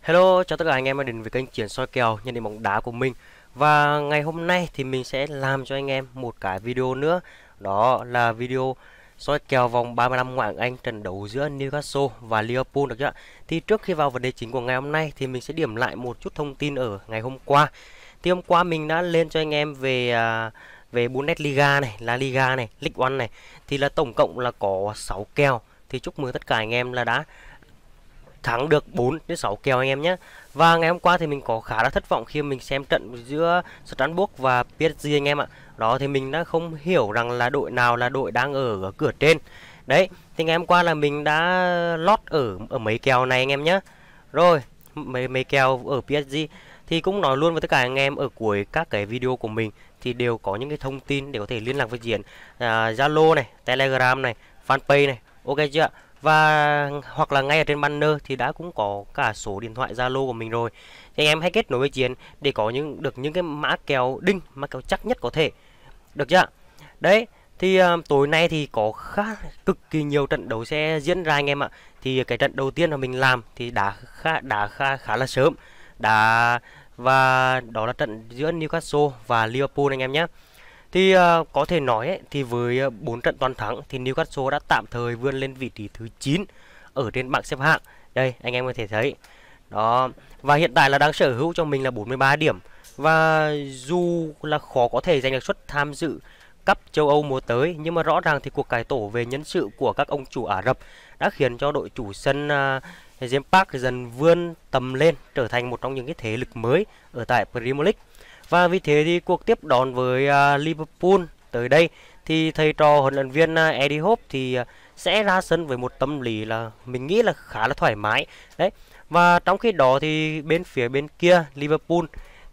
Hello, chào tất cả anh em đã đến với kênh Triển soi kèo nhận định bóng đá của mình. Và ngày hôm nay thì mình sẽ làm cho anh em một cái video nữa. Đó là video soi kèo vòng 35 ngoại hạng Anh trận đấu giữa Newcastle và Liverpool được chưa? Thì trước khi vào vấn đề chính của ngày hôm nay thì mình sẽ điểm lại một chút thông tin ở ngày hôm qua. Thì hôm qua mình đã lên cho anh em về à, về Bundesliga này, La Liga này, League One này thì là tổng cộng là có 6 kèo. Thì chúc mừng tất cả anh em là đã thắng được 4 đến 6 kèo anh em nhé. Và ngày hôm qua thì mình có khá là thất vọng khi mình xem trận giữa Strasbourg và PSG anh em ạ. Đó thì mình đã không hiểu rằng là đội nào là đội đang ở, ở cửa trên. Đấy, thì ngày hôm qua là mình đã lót ở ở mấy kèo này anh em nhé. Rồi, mấy mấy kèo ở PSG thì cũng nói luôn với tất cả anh em ở cuối các cái video của mình thì đều có những cái thông tin để có thể liên lạc với diễn à, Zalo à, này, Telegram này, Fanpage này. Ok chưa ạ? và hoặc là ngay ở trên banner thì đã cũng có cả số điện thoại Zalo của mình rồi. Thì anh em hãy kết nối với chiến để có những được những cái mã kèo đinh, mã kèo chắc nhất có thể. Được chưa? Đấy, thì uh, tối nay thì có khá cực kỳ nhiều trận đấu sẽ diễn ra anh em ạ. Thì cái trận đầu tiên mà mình làm thì đã khá đã khá khá là sớm. Đã và đó là trận giữa Newcastle và Liverpool anh em nhé. Thì uh, có thể nói ấy, thì với 4 ờ, trận toàn thắng thì Newcastle đã tạm thời vươn lên vị trí thứ 9 ở trên bảng xếp hạng. Đây, anh em có thể thấy. Đó, và hiện tại là đang sở hữu cho mình là 43 điểm và dù là khó có thể giành được suất tham dự cấp châu Âu mùa tới nhưng mà rõ ràng thì cuộc cải tổ về nhân sự của các ông chủ Ả Rập đã khiến cho đội chủ sân uh, James Park dần vươn tầm lên trở thành một trong những cái thế lực mới ở tại Premier League. Và vì thế thì cuộc tiếp đón với uh, Liverpool tới đây thì thầy trò huấn luyện viên uh, Eddie Hope thì uh, sẽ ra sân với một tâm lý là mình nghĩ là khá là thoải mái. Đấy. Và trong khi đó thì bên phía bên kia Liverpool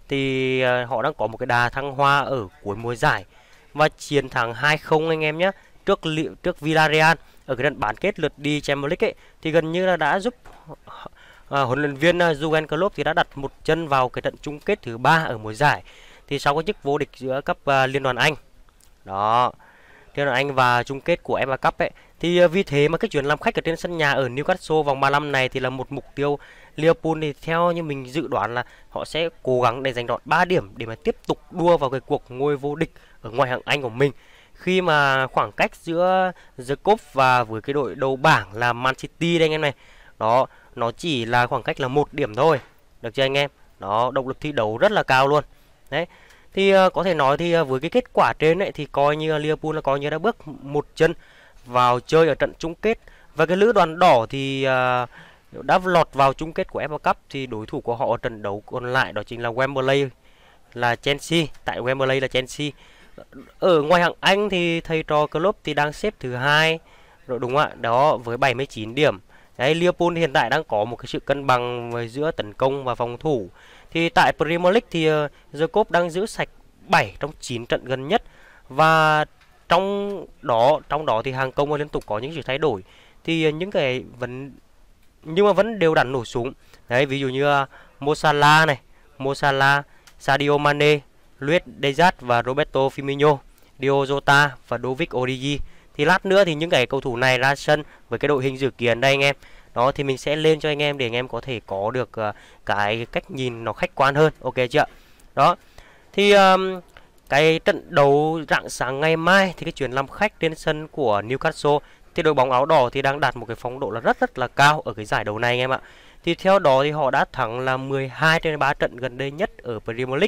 thì uh, họ đang có một cái đà thăng hoa ở cuối mùa giải và chiến thắng 2-0 anh em nhé trước liệu trước Villarreal ở cái trận bán kết lượt đi Champions League ấy, thì gần như là đã giúp à, huấn luyện viên à, Jurgen Klopp thì đã đặt một chân vào cái trận chung kết thứ ba ở mùa giải thì sau cái chức vô địch giữa cấp uh, Liên đoàn Anh. Đó. Liên đoàn Anh và chung kết của FA Cup ấy thì uh, vì thế mà cái chuyến làm khách ở trên sân nhà ở Newcastle vòng 35 này thì là một mục tiêu Liverpool thì theo như mình dự đoán là họ sẽ cố gắng để giành đọt 3 điểm để mà tiếp tục đua vào cái cuộc ngôi vô địch ở ngoại hạng Anh của mình khi mà khoảng cách giữa The Cup và với cái đội đầu bảng là Man City đây anh em này. Đó, nó chỉ là khoảng cách là một điểm thôi được chưa anh em Nó động lực thi đấu rất là cao luôn đấy thì ờ, có thể nói thì ờ, với cái kết quả trên ấy, thì coi như Liverpool là coi như đã bước một chân vào chơi ở trận chung kết và cái lữ đoàn đỏ thì ờ, đã lọt vào chung kết của FA Cup thì đối thủ của họ ở trận đấu còn lại đó chính là Wembley là Chelsea tại Wembley là Chelsea ở ngoài hạng Anh thì thầy trò Klopp thì đang xếp thứ hai rồi đúng không ạ đó với 79 điểm Đấy, Liverpool hiện tại đang có một cái sự cân bằng giữa tấn công và phòng thủ. Thì tại Premier League thì Jacob ờ, đang giữ sạch 7 trong 9 trận gần nhất và trong đó trong đó thì hàng công liên tục có những sự thay đổi. Thì ờ, những cái vẫn nhưng mà vẫn đều đặn nổ súng. Đấy, ví dụ như ờ, Mo Salah này, Mo Salah, Sadio Mane, Luis Dejat và Roberto Firmino, Diogo Jota và Dovic Origi thì lát nữa thì những cái cầu thủ này ra sân với cái đội hình dự kiến đây anh em đó thì mình sẽ lên cho anh em để anh em có thể có được uh, cái cách nhìn nó khách quan hơn ok chưa đó thì um, cái trận đấu rạng sáng ngày mai thì cái chuyến làm khách trên sân của Newcastle thì đội bóng áo đỏ thì đang đạt một cái phong độ là rất rất là cao ở cái giải đấu này anh em ạ. Thì theo đó thì họ đã thắng là 12 trên 3 trận gần đây nhất ở Premier League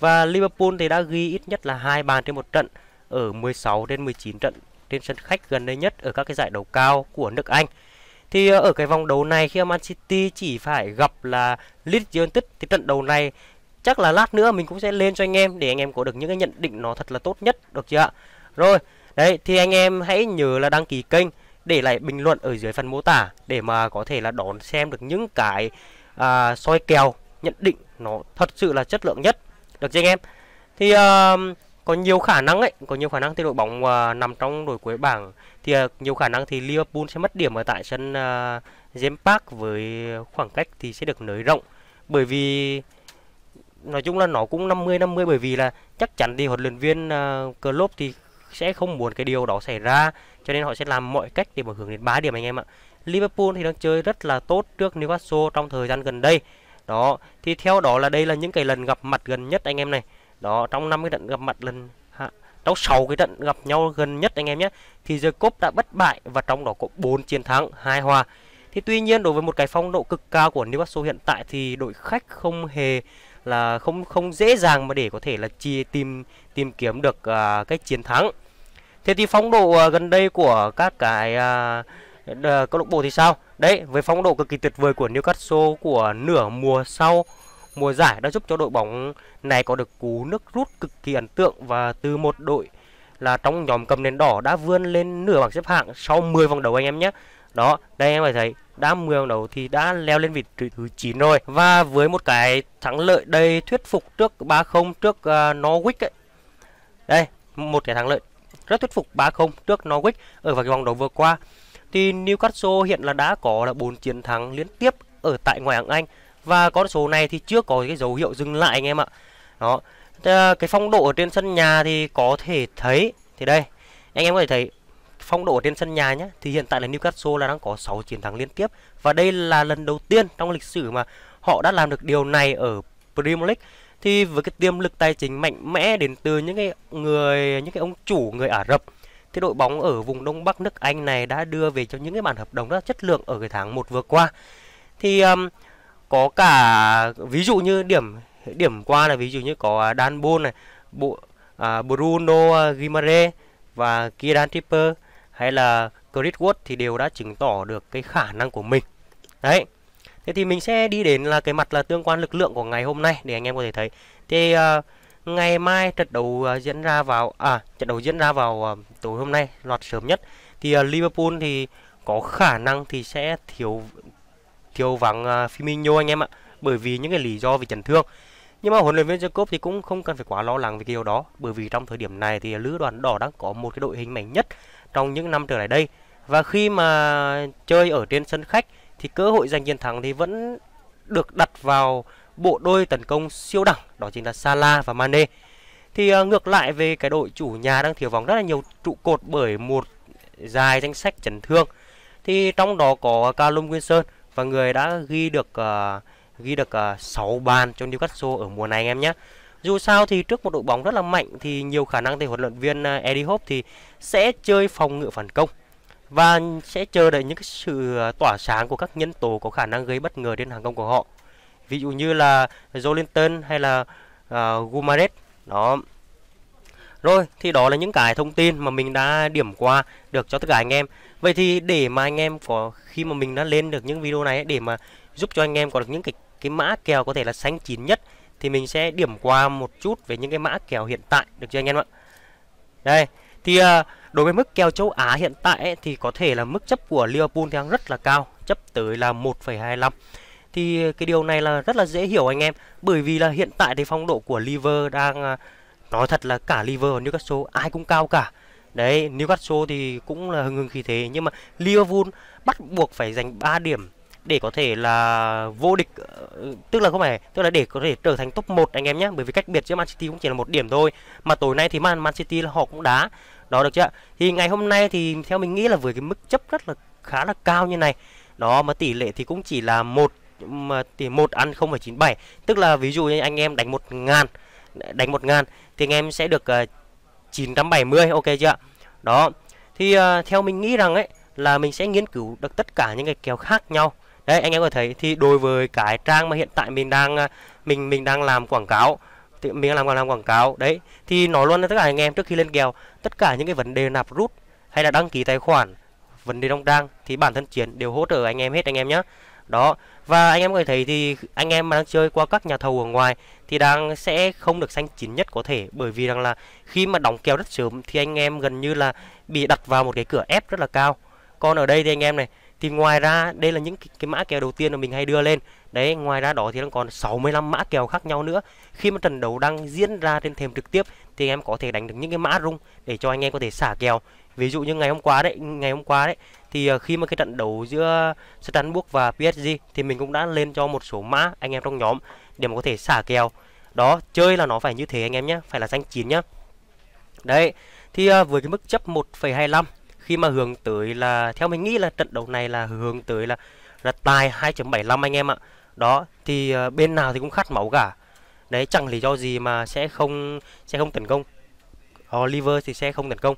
và Liverpool thì đã ghi ít nhất là hai bàn trên một trận ở 16 trên 19 trận trên sân khách gần đây nhất ở các cái giải đấu cao của nước Anh. Thì ờ, ở cái vòng đấu này khi Man City chỉ phải gặp là Leeds United thì trận đấu này chắc là lát nữa mình cũng sẽ lên cho anh em để anh em có được những cái nhận định nó thật là tốt nhất được chưa ạ? Rồi, đấy thì anh em hãy nhớ là đăng ký kênh để lại bình luận ở dưới phần mô tả để mà có thể là đón xem được những cái à, soi kèo nhận định nó thật sự là chất lượng nhất được chưa anh em? Thì uh, có nhiều khả năng ấy có nhiều khả năng thì đội bóng uh, nằm trong đội cuối bảng thì uh, nhiều khả năng thì Liverpool sẽ mất điểm ở tại sân uh, James Park với khoảng cách thì sẽ được nới rộng bởi vì nói chung là nó cũng 50 50 bởi vì là chắc chắn thì huấn luyện viên uh, Klopp thì sẽ không muốn cái điều đó xảy ra cho nên họ sẽ làm mọi cách để mà hưởng đến 3 điểm anh em ạ. Liverpool thì đang chơi rất là tốt trước Newcastle trong thời gian gần đây. Đó, thì theo đó là đây là những cái lần gặp mặt gần nhất anh em này đó trong năm cái trận gặp mặt lần ha, trong 6 cái trận gặp nhau gần nhất anh em nhé thì The Cúp đã bất bại và trong đó có 4 chiến thắng hai hòa thì tuy nhiên đối với một cái phong độ cực cao của Newcastle hiện tại thì đội khách không hề là không không dễ dàng mà để có thể là chia tìm tìm kiếm được à, cái chiến thắng thế thì phong độ à, gần đây của các cái à, câu lạc bộ thì sao đấy với phong độ cực kỳ tuyệt vời của Newcastle của nửa mùa sau mùa giải đã giúp cho đội bóng này có được cú nước rút cực kỳ ấn tượng và từ một đội là trong nhóm cầm nền đỏ đã vươn lên nửa bảng xếp hạng sau 10 vòng đấu anh em nhé. Đó, đây em phải thấy đã 10 vòng đấu thì đã leo lên vị trí thứ 9 rồi. Và với một cái thắng lợi đầy thuyết phục trước 3-0 trước uh, Norwich ấy. Đây, một cái thắng lợi rất thuyết phục 3-0 trước Norwich ở vào cái vòng đấu vừa qua. Thì Newcastle hiện là đã có là 4 chiến thắng liên tiếp ở tại ngoài hạng Anh và con số này thì chưa có cái dấu hiệu dừng lại anh em ạ đó à, cái phong độ ở trên sân nhà thì có thể thấy thì đây anh em có thể thấy phong độ ở trên sân nhà nhé thì hiện tại là Newcastle là đang có 6 chiến thắng liên tiếp và đây là lần đầu tiên trong lịch sử mà họ đã làm được điều này ở Premier League thì với cái tiềm lực tài chính mạnh mẽ đến từ những cái người những cái ông chủ người Ả Rập thì đội bóng ở vùng Đông Bắc nước Anh này đã đưa về cho những cái bản hợp đồng rất chất lượng ở cái tháng 1 vừa qua thì um, có cả ví dụ như điểm điểm qua là ví dụ như có à, Dan Bol này, bộ à, Bruno à, Guimare và Kieran Tripper hay là Chris Wood thì đều đã chứng tỏ được cái khả năng của mình. Đấy. Thế thì mình sẽ đi đến là cái mặt là tương quan lực lượng của ngày hôm nay để anh em có thể thấy. Thì à, ngày mai trận đấu à, diễn ra vào à trận đấu diễn ra vào à, tối hôm nay loạt sớm nhất thì à, Liverpool thì có khả năng thì sẽ thiếu thiếu vắng uh, Firmino anh em ạ bởi vì những cái lý do về chấn thương nhưng mà huấn luyện viên Jacob thì cũng không cần phải quá lo lắng về cái điều đó bởi vì trong thời điểm này thì lữ đoàn đỏ đang có một cái đội hình mạnh nhất trong những năm trở lại đây và khi mà chơi ở trên sân khách thì cơ hội giành chiến thắng thì vẫn được đặt vào bộ đôi tấn công siêu đẳng đó chính là Salah và Mane thì uh, ngược lại về cái đội chủ nhà đang thiếu vắng rất là nhiều trụ cột bởi một dài danh sách chấn thương thì trong đó có calum Wilson và người đã ghi được uh, ghi được ờ, uh, 6 bàn cho Newcastle ở mùa này anh em nhé. Dù sao thì trước một đội bóng rất là mạnh thì nhiều khả năng thì huấn luyện viên uh, Eddie Hope thì sẽ chơi phòng ngự phản công và sẽ chờ đợi những cái sự tỏa sáng của các nhân tố có khả năng gây bất ngờ đến hàng công của họ. Ví dụ như là Jolinton hay là uh, Gumaret. Đó. Rồi, thì đó là những cái thông tin mà mình đã điểm qua được cho tất cả anh em. Vậy thì để mà anh em có khi mà mình đã lên được những video này ấy, để mà giúp cho anh em có được những cái cái mã kèo có thể là xanh chín nhất thì mình sẽ điểm qua một chút về những cái mã kèo hiện tại được chưa anh em ạ. Đây, thì à, đối với mức kèo châu Á hiện tại ấy, thì có thể là mức chấp của Liverpool đang rất là cao, chấp tới là 1,25 thì cái điều này là rất là dễ hiểu anh em bởi vì là hiện tại thì phong độ của liver đang à, nói thật là cả liver và newcastle ai cũng cao cả Đấy, Newcastle thì cũng là hưng hưng khí thế nhưng mà Liverpool bắt buộc phải giành 3 điểm để có thể là vô địch ờ, tức là không phải tức là để có thể trở thành top 1 anh em nhé bởi vì cách biệt giữa Man City cũng chỉ là một điểm thôi mà tối nay thì Man Man City là họ cũng đá đó được chưa thì ngày hôm nay thì theo mình nghĩ là với cái mức chấp rất là khá là cao như này đó mà tỷ lệ thì cũng chỉ là một mà tỷ một ăn 0,97 tức là ví dụ như anh em đánh một ngàn đánh một ngàn thì anh em sẽ được uh, 970 ok chưa đó thì uh, theo mình nghĩ rằng ấy là mình sẽ nghiên cứu được tất cả những cái kèo khác nhau đấy anh em có thấy thì đối với cái trang mà hiện tại mình đang ờ, mình mình đang làm quảng cáo thì mình đang làm làm quảng cáo đấy thì nói luôn với tất cả anh em trước khi lên kèo tất cả những cái vấn đề nạp rút hay là đăng ký tài khoản vấn đề trong trang thì bản thân chiến đều hỗ trợ anh em hết anh em nhé đó và anh em có thể thấy thì anh em mà đang chơi qua các nhà thầu ở ngoài thì đang sẽ không được xanh chín nhất có thể bởi vì rằng là khi mà đóng kèo rất sớm thì anh em gần như là bị đặt vào một cái cửa ép rất là cao còn ở đây thì anh em này thì ngoài ra đây là những cái, cái mã kèo đầu tiên mà mình hay đưa lên đấy ngoài ra đó thì đang còn 65 mã kèo khác nhau nữa khi mà trận đấu đang diễn ra trên thềm trực tiếp thì anh em có thể đánh được những cái mã rung để cho anh em có thể xả kèo ví dụ như ngày hôm qua đấy ngày hôm qua đấy thì ờ, khi mà cái trận đấu giữa Strasbourg và PSG thì mình cũng đã lên cho một số mã anh em trong nhóm để mà có thể xả kèo đó chơi là nó phải như thế anh em nhé phải là danh chín nhá đấy thì ờ, với cái mức chấp 1,25 khi mà hướng tới là theo mình nghĩ là trận đấu này là hướng tới là là tài 2.75 anh em ạ đó thì ờ, bên nào thì cũng khát máu cả đấy chẳng lý do gì mà sẽ không sẽ không tấn công Oliver thì sẽ không tấn công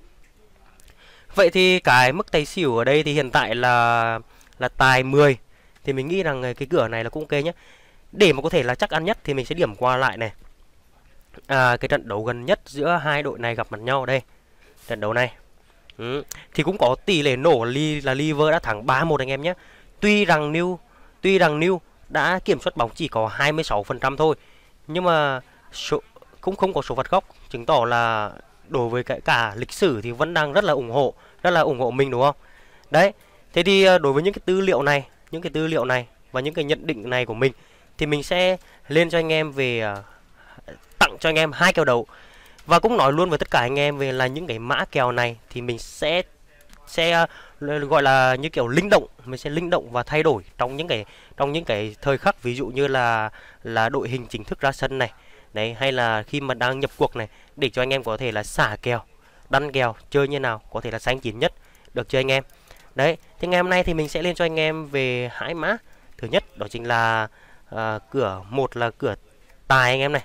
Vậy thì cái mức tài xỉu ở đây thì hiện tại là là tài 10 thì mình nghĩ rằng cái cửa này là cũng ok nhé để mà có thể là chắc ăn nhất thì mình sẽ điểm qua lại này à, cái trận đấu gần nhất giữa hai đội này gặp mặt nhau đây trận đấu này ừ. thì cũng có tỷ lệ nổ li là liver đã thắng 3-1 anh em nhé tuy rằng new tuy rằng new đã kiểm soát bóng chỉ có 26% thôi nhưng mà số, cũng không có số phạt góc chứng tỏ là đối với cái cả lịch sử thì vẫn đang rất là ủng hộ rất là ủng hộ mình đúng không đấy thế thì ờ, đối với những cái tư liệu này những cái tư liệu này và những cái nhận định này của mình thì mình sẽ lên cho anh em về ờ, tặng cho anh em hai kèo đầu và cũng nói luôn với tất cả anh em về là những cái mã kèo này thì mình sẽ sẽ ờ, gọi là như kiểu linh động mình sẽ linh động và thay đổi trong những cái trong những cái thời khắc ví dụ như là là đội hình chính thức ra sân này đấy hay là khi mà đang nhập cuộc này để cho anh em có thể là xả kèo đăn kèo chơi như nào có thể là xanh chín nhất được chưa anh em đấy thì ngày hôm nay thì mình sẽ lên cho anh em về hai mã thứ nhất đó chính là à, cửa một là cửa tài anh em này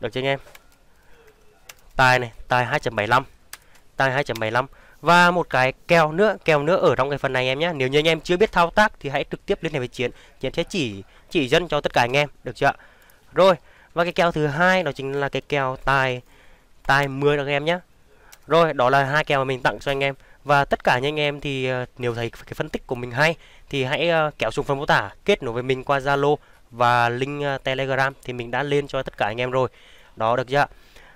được chưa anh em tài này tài 2.75 tài 2.75 và một cái kèo nữa kèo nữa ở trong cái phần này em nhé nếu như anh em chưa biết thao tác thì hãy trực tiếp liên hệ với chiến chiến sẽ chỉ chỉ dân cho tất cả anh em được chưa rồi và cái kèo thứ hai đó chính là cái kèo tài tài 10 được anh em nhé. Rồi, đó là hai kèo mà mình tặng cho anh em. Và tất cả những anh em thì ờ, nếu thấy cái phân tích của mình hay thì hãy uh, kéo xuống phần mô tả kết nối với mình qua Zalo và link ờ, Telegram thì mình đã lên cho tất cả anh em rồi. Đó được chưa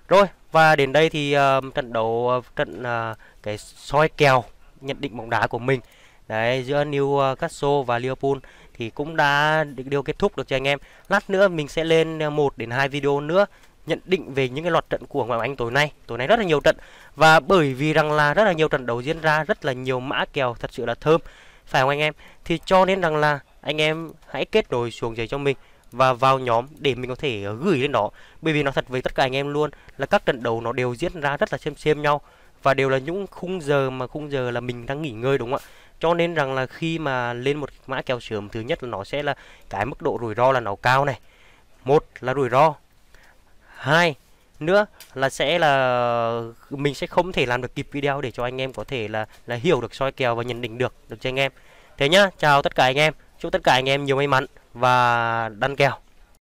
Rồi, và đến đây thì uh, trận đấu uh, trận uh, cái soi kèo nhận định bóng đá của mình đấy giữa newcastle và Liverpool thì cũng đã điều kết thúc được cho anh em. Lát nữa mình sẽ lên ờ, một đến hai video nữa nhận định về những cái loạt trận của ngoại anh tối nay. Tối nay rất là nhiều trận và bởi vì rằng là rất là nhiều trận đấu diễn ra rất là nhiều mã kèo thật sự là thơm phải không anh em? Thì cho nên rằng là anh em hãy kết nối xuống dưới cho mình và vào nhóm để mình có thể gửi lên đó bởi vì nó thật với tất cả anh em luôn là các trận đấu nó đều diễn ra rất là xem xem nhau và đều là những khung giờ mà khung giờ là mình đang nghỉ ngơi đúng không ạ cho nên rằng là khi mà lên một mã kèo sớm thứ nhất là nó sẽ là cái mức độ rủi ro là nó cao này một là rủi ro hai nữa là sẽ là mình sẽ không thể làm được kịp video để cho anh em có thể là là hiểu được soi kèo và nhận định được được cho anh em thế nhá chào tất cả anh em chúc tất cả anh em nhiều may mắn và đăng kèo